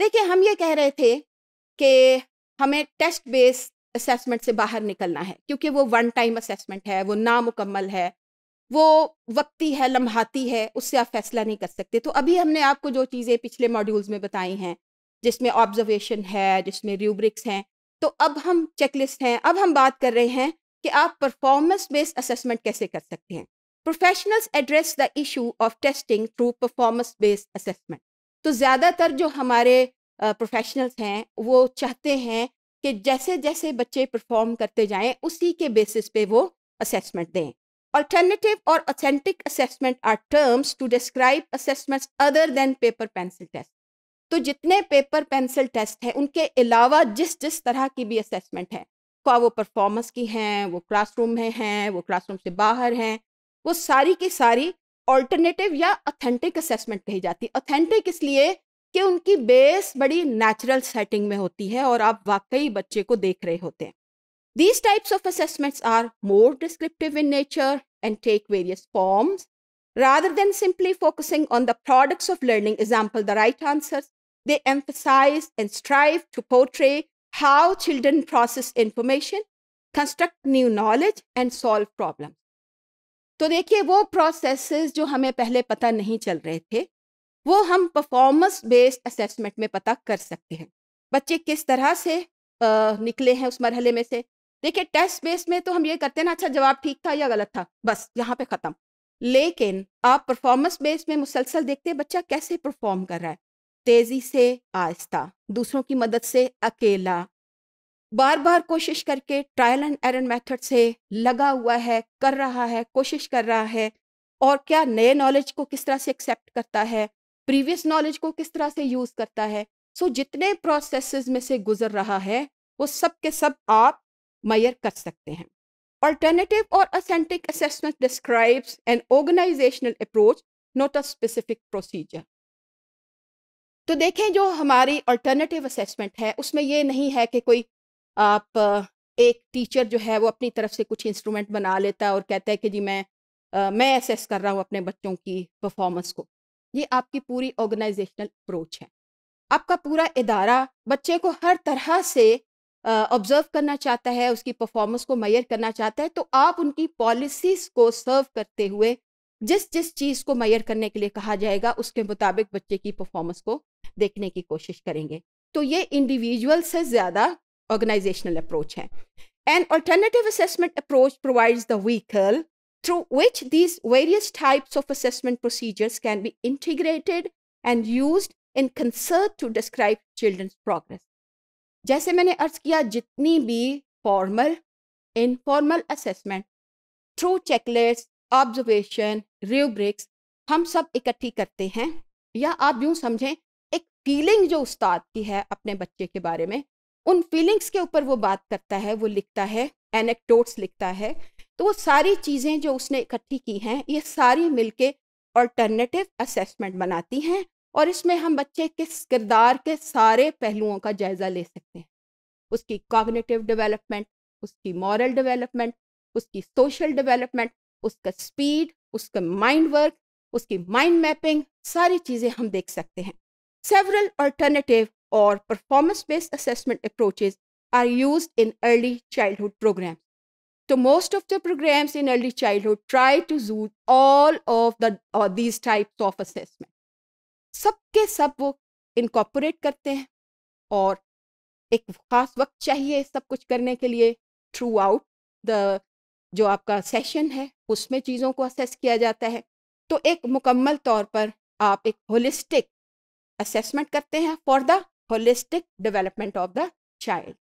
देखिए हम ये कह रहे थे कि हमें टेस्ट बेस्ड असेसमेंट से बाहर निकलना है क्योंकि वो वन टाइम असेसमेंट है वो नामुकम्मल है वो वक्ती है लम्हाती है उससे आप फैसला नहीं कर सकते तो अभी हमने आपको जो चीज़ें पिछले मॉड्यूल्स में बताई हैं जिसमें ऑब्जर्वेशन है जिसमें रूब्रिक्स हैं तो अब हम चेकलिस्ट हैं अब हम बात कर रहे हैं कि आप परफॉर्मेंस बेस्ड असेसमेंट कैसे कर सकते हैं professionals address the issue of testing through performance based assessment तो ज़्यादातर जो हमारे प्रोफेशनल्स हैं वो चाहते हैं कि जैसे जैसे बच्चे परफॉर्म करते जाएं उसी के बेसिस पे वो असेसमेंट दें अल्टरनेटिव और authentic assessment are terms to describe assessments other than paper pencil test तो जितने पेपर पेंसिल टेस्ट हैं उनके अलावा जिस जिस तरह की भी असेसमेंट है क्या वो परफॉर्मेंस की हैं वो क्लासरूम में हैं वो क्लासरूम से बाहर हैं वो सारी की सारी ऑल्टरनेटिव या ऑथेंटिक असेसमेंट कही जाती है ऑथेंटिक इसलिए कि उनकी बेस बड़ी नेचुरल सेटिंग में होती है और आप वाकई बच्चे को देख रहे होते हैं these types of assessments are more descriptive in nature and take various forms rather than simply focusing on the products of learning example the right answer they emphasize and strive to portray how children process information construct new knowledge and solve problem तो देखिए वो processes जो हमें पहले पता नहीं चल रहे थे वो हम परफॉर्मेंस बेस्ड असेसमेंट में पता कर सकते हैं बच्चे किस तरह से आ, निकले हैं उस मरहले में से देखिए टेस्ट बेस में तो हम ये करते हैं ना अच्छा जवाब ठीक था या गलत था बस यहाँ पे ख़त्म लेकिन आप परफॉर्मेंस बेस में मुसलसल देखते हैं बच्चा कैसे परफॉर्म कर रहा है तेज़ी से आहिस्ता दूसरों की मदद से अकेला बार बार कोशिश करके ट्रायल एंड एरन मेथड से लगा हुआ है कर रहा है कोशिश कर रहा है और क्या नए नॉलेज को किस तरह से एक्सेप्ट करता है प्रीवियस नॉलेज को किस तरह से यूज़ करता है सो so, जितने प्रोसेस में से गुजर रहा है वो सब के सब आप मैयर कर सकते हैं ऑल्टरनेटिव और authentic assessment describes an organizational approach not a specific procedure तो देखें जो हमारी अल्टरनेटिव असेसमेंट है उसमें ये नहीं है कि कोई आप एक टीचर जो है वो अपनी तरफ से कुछ इंस्ट्रूमेंट बना लेता है और कहता है कि जी मैं आ, मैं असेस कर रहा हूँ अपने बच्चों की परफॉर्मेंस को ये आपकी पूरी ऑर्गेनाइजेशनल अप्रोच है आपका पूरा इदारा बच्चे को हर तरह से ऑब्जर्व करना चाहता है उसकी परफॉर्मेंस को मैयर करना चाहता है तो आप उनकी पॉलिसीज़ को सर्व करते हुए जिस जिस चीज़ को मैयर करने के लिए कहा जाएगा उसके मुताबिक बच्चे की परफॉर्मेंस को देखने की कोशिश करेंगे तो ये इंडिविजुअल से ज़्यादा organizational approach hai an alternative assessment approach provides the vehicle through which these various types of assessment procedures can be integrated and used in concert to describe children's progress jaise maine arz kiya jitni bhi formal informal assessment through checklists observation rubrics hum sab ikatthi karte hain ya aap yun samjhe ek feeling jo ustad ki hai apne bacche ke bare mein उन feelings के ऊपर वो बात करता है वो लिखता है एनेक्टोट्स लिखता है तो वो सारी चीज़ें जो उसने इकट्ठी की हैं ये सारी मिलके ऑल्टरनेटिव असेसमेंट बनाती हैं और इसमें हम बच्चे के किरदार के सारे पहलुओं का जायज़ा ले सकते हैं उसकी कॉग्निटिव डेवलपमेंट उसकी मॉरल डेवलपमेंट उसकी सोशल डेवलपमेंट उसका स्पीड उसका माइंड वर्क उसकी माइंड मैपिंग सारी चीज़ें हम देख सकते हैं several alternative or performance based assessment approaches are used in early childhood programs. So, most of the programs in early childhood try to do all of the, uh, these types of assessment. सबके सब वो incorporate करते हैं और एक ख़ास वक्त चाहिए सब कुछ करने के लिए थ्रू आउट द जो आपका सेशन है उसमें चीज़ों को असेस किया जाता है तो एक मुकम्मल तौर पर आप एक होलिस्टिक असेसमेंट करते हैं for the holistic development of the child.